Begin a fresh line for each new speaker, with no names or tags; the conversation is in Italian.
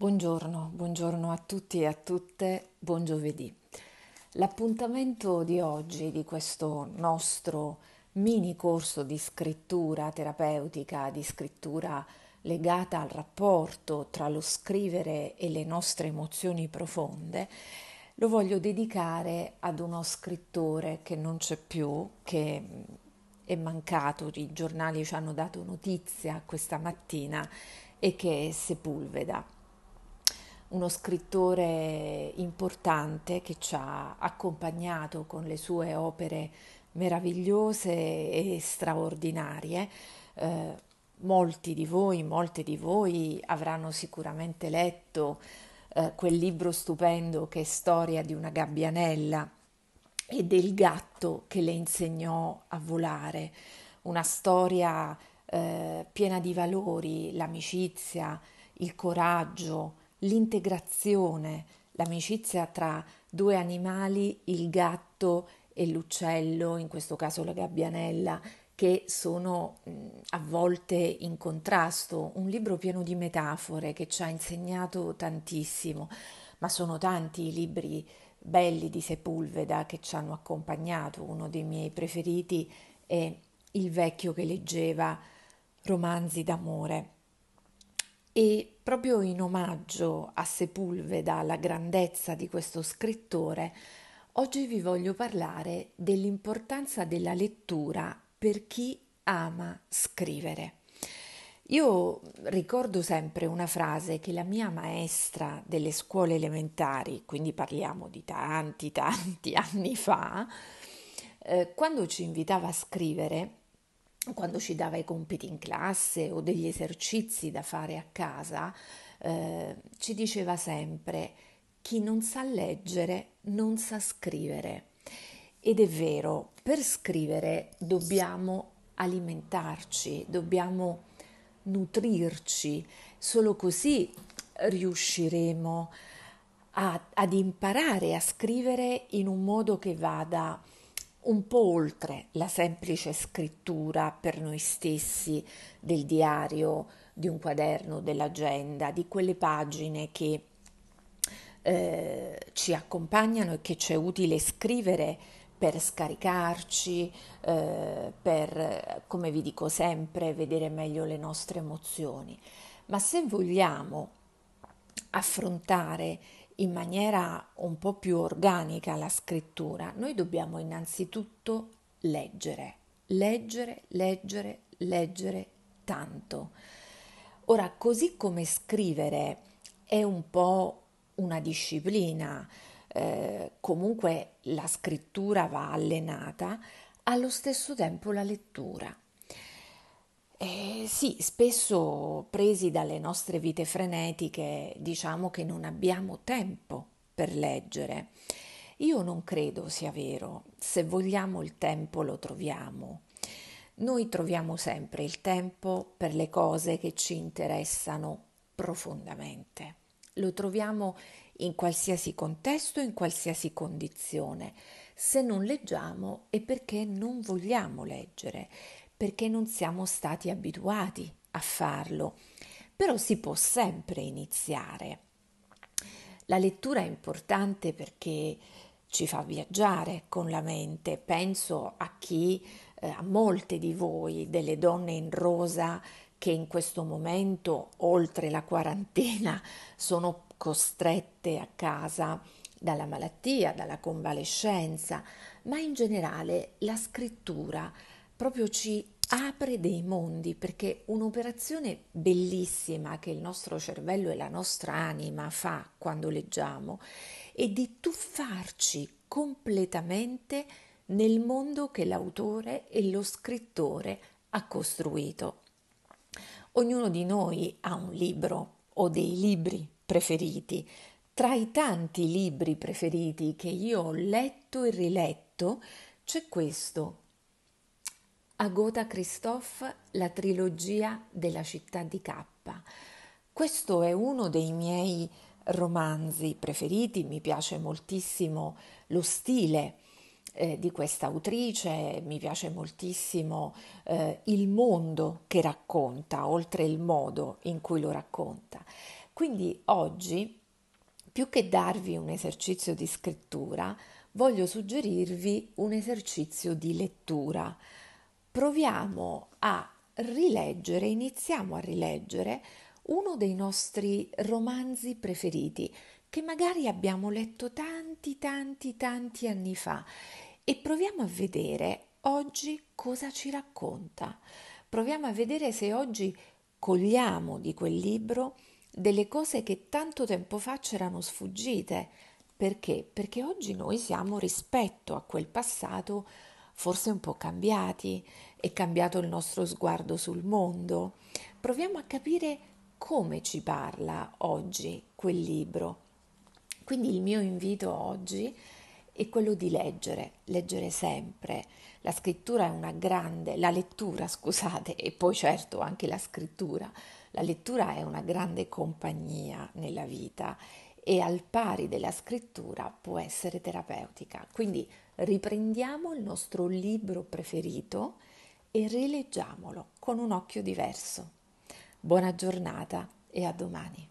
Buongiorno, buongiorno, a tutti e a tutte, buon giovedì. L'appuntamento di oggi, di questo nostro mini corso di scrittura terapeutica, di scrittura legata al rapporto tra lo scrivere e le nostre emozioni profonde, lo voglio dedicare ad uno scrittore che non c'è più, che mm, è mancato, i giornali ci hanno dato notizia questa mattina e che è Sepulveda uno scrittore importante che ci ha accompagnato con le sue opere meravigliose e straordinarie. Eh, molti di voi, molte di voi avranno sicuramente letto eh, quel libro stupendo che è Storia di una gabbianella e del gatto che le insegnò a volare, una storia eh, piena di valori, l'amicizia, il coraggio, l'integrazione, l'amicizia tra due animali, il gatto e l'uccello, in questo caso la gabbianella, che sono a volte in contrasto, un libro pieno di metafore che ci ha insegnato tantissimo, ma sono tanti i libri belli di Sepulveda che ci hanno accompagnato, uno dei miei preferiti è Il vecchio che leggeva romanzi d'amore. E proprio in omaggio a Sepulveda, alla grandezza di questo scrittore, oggi vi voglio parlare dell'importanza della lettura per chi ama scrivere. Io ricordo sempre una frase che la mia maestra delle scuole elementari, quindi parliamo di tanti, tanti anni fa, eh, quando ci invitava a scrivere, quando ci dava i compiti in classe o degli esercizi da fare a casa, eh, ci diceva sempre chi non sa leggere non sa scrivere. Ed è vero, per scrivere dobbiamo alimentarci, dobbiamo nutrirci, solo così riusciremo a, ad imparare a scrivere in un modo che vada un po' oltre la semplice scrittura per noi stessi del diario, di un quaderno, dell'agenda, di quelle pagine che eh, ci accompagnano e che ci è utile scrivere per scaricarci, eh, per, come vi dico sempre, vedere meglio le nostre emozioni. Ma se vogliamo affrontare in maniera un po' più organica la scrittura, noi dobbiamo innanzitutto leggere, leggere, leggere, leggere tanto. Ora, così come scrivere è un po' una disciplina, eh, comunque la scrittura va allenata, allo stesso tempo la lettura. Eh, sì, spesso presi dalle nostre vite frenetiche diciamo che non abbiamo tempo per leggere. Io non credo sia vero, se vogliamo il tempo lo troviamo. Noi troviamo sempre il tempo per le cose che ci interessano profondamente. Lo troviamo in qualsiasi contesto, in qualsiasi condizione, se non leggiamo è perché non vogliamo leggere perché non siamo stati abituati a farlo, però si può sempre iniziare. La lettura è importante perché ci fa viaggiare con la mente. Penso a chi, eh, a molte di voi, delle donne in rosa che in questo momento, oltre la quarantena, sono costrette a casa dalla malattia, dalla convalescenza, ma in generale la scrittura proprio ci apre dei mondi perché un'operazione bellissima che il nostro cervello e la nostra anima fa quando leggiamo è di tuffarci completamente nel mondo che l'autore e lo scrittore ha costruito. Ognuno di noi ha un libro o dei libri preferiti. Tra i tanti libri preferiti che io ho letto e riletto c'è questo a Gotha Christophe la trilogia della città di K. Questo è uno dei miei romanzi preferiti, mi piace moltissimo lo stile eh, di questa autrice, mi piace moltissimo eh, il mondo che racconta, oltre il modo in cui lo racconta. Quindi oggi, più che darvi un esercizio di scrittura, voglio suggerirvi un esercizio di lettura proviamo a rileggere, iniziamo a rileggere uno dei nostri romanzi preferiti che magari abbiamo letto tanti, tanti, tanti anni fa e proviamo a vedere oggi cosa ci racconta. Proviamo a vedere se oggi cogliamo di quel libro delle cose che tanto tempo fa c'erano sfuggite. Perché? Perché oggi noi siamo rispetto a quel passato forse un po' cambiati, è cambiato il nostro sguardo sul mondo. Proviamo a capire come ci parla oggi quel libro. Quindi il mio invito oggi è quello di leggere, leggere sempre. La scrittura è una grande, la lettura, scusate, e poi certo anche la scrittura. La lettura è una grande compagnia nella vita e al pari della scrittura può essere terapeutica. Quindi riprendiamo il nostro libro preferito e rileggiamolo con un occhio diverso. Buona giornata e a domani.